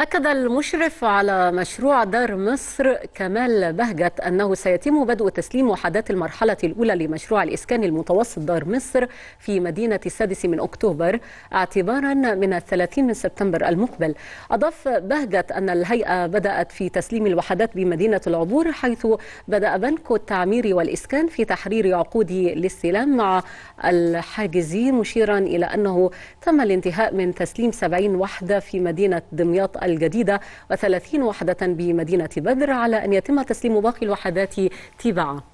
أكد المشرف على مشروع دار مصر كمال بهجت أنه سيتم بدء تسليم وحدات المرحلة الأولى لمشروع الإسكان المتوسط دار مصر في مدينة السادس من أكتوبر اعتبارا من الثلاثين من سبتمبر المقبل أضاف بهجت أن الهيئة بدأت في تسليم الوحدات بمدينة العبور حيث بدأ بنك التعمير والإسكان في تحرير عقود للسلام مع الحاجزين مشيرا إلى أنه تم الانتهاء من تسليم 70 وحدة في مدينة دمياط الجديدة و30 وحدة بمدينة بدر على أن يتم تسليم باقي الوحدات تباعاً